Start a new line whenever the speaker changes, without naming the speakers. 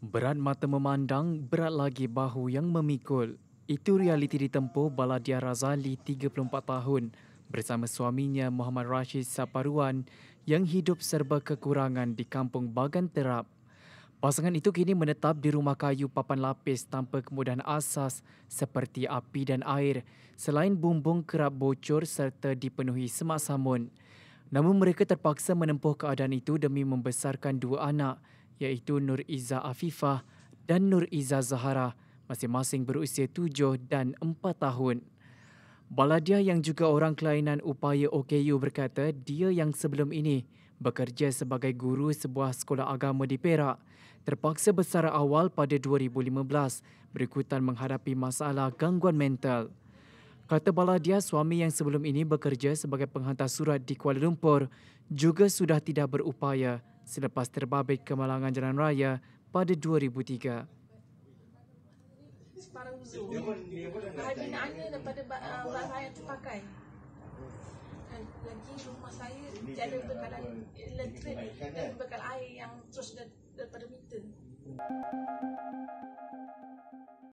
Berat mata memandang, berat lagi bahu yang memikul. Itu realiti ditempuh Baladia Razali, 34 tahun, bersama suaminya Muhammad Rashid Saparuan yang hidup serba kekurangan di kampung Bagan Terap. Pasangan itu kini menetap di rumah kayu papan lapis tanpa kemudahan asas seperti api dan air selain bumbung kerap bocor serta dipenuhi semak samun. Namun mereka terpaksa menempuh keadaan itu demi membesarkan dua anak iaitu Nur Iza Afifah dan Nur Iza Zahara masing-masing berusia tujuh dan empat tahun. Baladia yang juga orang kelainan upaya OKU berkata dia yang sebelum ini bekerja sebagai guru sebuah sekolah agama di Perak terpaksa besar awal pada 2015 berikutan menghadapi masalah gangguan mental. Kata Baladia, suami yang sebelum ini bekerja sebagai penghantar surat di Kuala Lumpur juga sudah tidak berupaya selepas terbabit kemalangan jalan raya pada 2003.
Separang ah, kan, rumah saya jalan untuk elektrik.